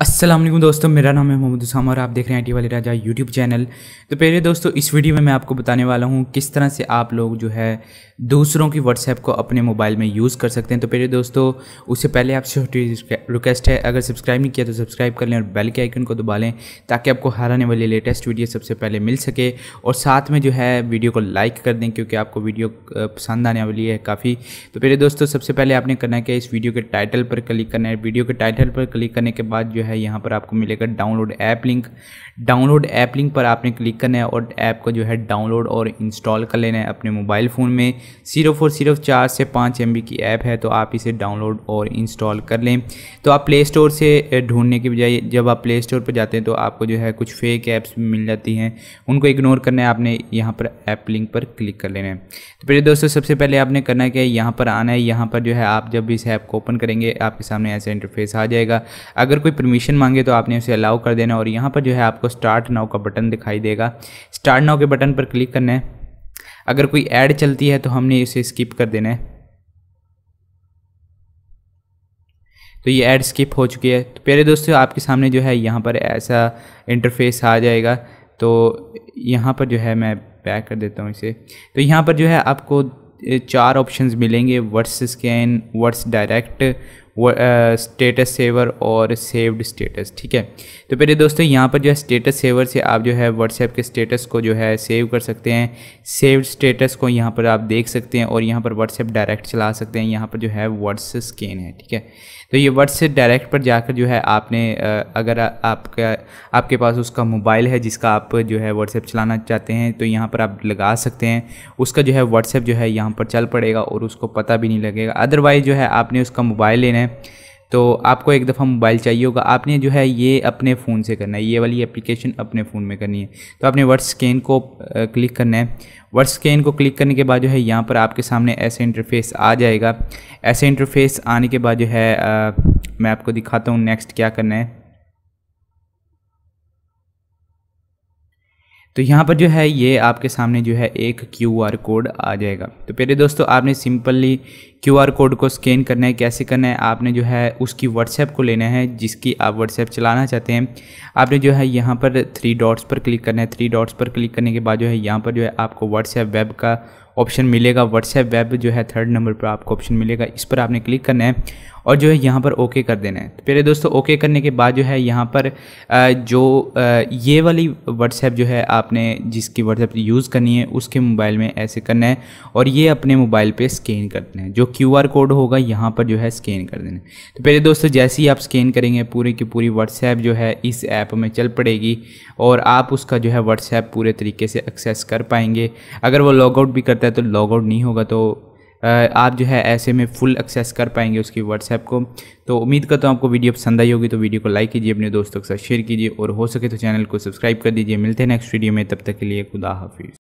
असलम दोस्तों मेरा नाम है मोहम्मद उसाम और आप देख रहे हैं आई वाले राजा यूट्यूब चैनल तो पहले दोस्तों इस वीडियो में मैं आपको बताने वाला हूँ किस तरह से आप लोग जो है दूसरों की व्हाट्सएप को अपने मोबाइल में यूज़ कर सकते हैं तो पहले दोस्तों उससे पहले आपसे छोटी रिक्वेस्ट है अगर सब्सक्राइब नहीं किया तो सब्सक्राइब कर लें और बेल के आइकन को दबा लें ताकि आपको हर आने वाली लेटेस्ट वीडियो सबसे पहले मिल सके और साथ में जो है वीडियो को लाइक कर दें क्योंकि आपको वीडियो पसंद आने वाली है काफ़ी तो पहले दोस्तों सबसे पहले आपने करना है कि इस वीडियो के टाइटल पर क्लिक करना है वीडियो के टाइटल पर क्लिक करने के बाद जो है यहाँ पर आपको मिलेगा download app link download app link पर आपने क्लिक करना है और ऐप को जो है डाउनलोड और इंस्टॉल कर लेना है अपने मोबाइल फ़ोन में सिर्फ और सिर्फ चार से पाँच एम की ऐप है तो आप इसे डाउनलोड और इंस्टॉल कर लें तो आप प्ले स्टोर से ढूंढने के बजाय जब आप प्ले स्टोर पर जाते हैं तो आपको जो है कुछ फेक ऐप्स मिल जाती हैं उनको इग्नोर करना है आपने यहाँ पर ऐप लिंक पर क्लिक कर लेना है तो पहले दोस्तों सबसे पहले आपने करना क्या है यहाँ पर आना है यहाँ पर जो है आप जब इस ऐप को ओपन करेंगे आपके सामने ऐसा इंटरफेस आ जाएगा अगर कोई परमिशन मांगे तो आपने उसे अलाउ कर देना और यहाँ पर जो है आपको स्टार्ट नाउ का बटन दिखाई देगा स्टार्ट नाउ के बटन पर क्लिक करना है अगर कोई ऐड चलती है तो हमने इसे स्किप कर देना है तो ये ऐड स्किप हो चुकी है तो प्यारे दोस्तों आपके सामने जो है यहाँ पर ऐसा इंटरफेस आ जाएगा तो यहाँ पर जो है मैं पैक कर देता हूँ इसे तो यहाँ पर जो है आपको चार ऑप्शंस मिलेंगे words scan words direct status saver और सेव्ड स्टेटस ठीक है तो पहले दोस्तों यहाँ पर जो है स्टेटस सेवर से आप जो है व्हाट्सएप के स्टेटस को जो है सेव कर सकते हैं सेव्ड स्टेटस को यहाँ पर आप देख सकते हैं और यहाँ पर व्हाट्सएप डायरेक्ट चला सकते हैं यहाँ पर जो है वर्ड्स स्कैन है ठीक है तो ये वर्ड्स डायरेक्ट पर जाकर जो है आपने अगर आपका आपके पास उसका मोबाइल है जिसका आप जो है व्हाट्सएप चलाना चाहते हैं तो यहाँ पर आप लगा सकते हैं उसका जो है व्हाट्सएप जो है यहाँ पर चल पड़ेगा और उसको पता भी नहीं लगेगा अदरवाइज़ जो है आपने उसका मोबाइल लेना है हैं तो आपको एक दफ़ा मोबाइल चाहिए होगा आपने जो है ये अपने फ़ोन से करना है ये वाली एप्लीकेशन अपने फ़ोन में करनी है तो आपने वर्ड स्कैन को क्लिक करना है वर्ड स्कैन को क्लिक करने के बाद जो है यहाँ पर आपके सामने ऐसे इंटरफेस आ जाएगा ऐसे इंटरफेस आने के बाद जो है आ, मैं आपको दिखाता हूँ नेक्स्ट क्या करना है तो यहाँ पर जो है ये आपके सामने जो है एक क्यू आर कोड आ जाएगा तो पहले दोस्तों आपने सिंपली क्यू आर कोड को स्कैन करना है कैसे करना है आपने जो है उसकी व्हाट्सएप को लेना है जिसकी आप व्हाट्सएप चलाना चाहते हैं आपने जो है यहाँ पर थ्री डॉट्स पर क्लिक करना है थ्री डॉट्स पर क्लिक करने के बाद जो है यहाँ पर जो है आपको व्हाट्सएप वेब का ऑप्शन मिलेगा व्हाट्सएप वेब जो है थर्ड नंबर पर आपको ऑप्शन मिलेगा इस पर आपने क्लिक करना है और जो है यहाँ पर ओके कर देना है तो पहले दोस्तों ओके करने के बाद जो है यहाँ पर जो ये वाली व्हाट्सएप जो है आपने जिसकी व्हाट्सएप यूज़ करनी है उसके मोबाइल में ऐसे करना है और ये अपने मोबाइल पर स्कैन करना है जो क्यू कोड होगा यहाँ पर जो है स्कैन कर देना तो पहले दोस्तों जैसे ही आप स्कैन करेंगे पूरे की पूरी व्हाट्सएप जो है इस ऐप में चल पड़ेगी और आप उसका जो है व्हाट्सएप पूरे तरीके से एक्सेस कर पाएंगे अगर वो लॉगआउट भी करता है तो लॉगआउट नहीं होगा तो आप जो है ऐसे में फुल एक्सेस कर पाएंगे उसकी व्हाट्सएप को तो उम्मीद करता हूँ आपको वीडियो पसंद आई होगी तो वीडियो को लाइक कीजिए अपने दोस्तों के साथ शेयर कीजिए और हो सके तो चैनल को सब्सक्राइब कर दीजिए मिलते हैं नेक्स्ट वीडियो में तब तक के लिए खुदा हाफिज़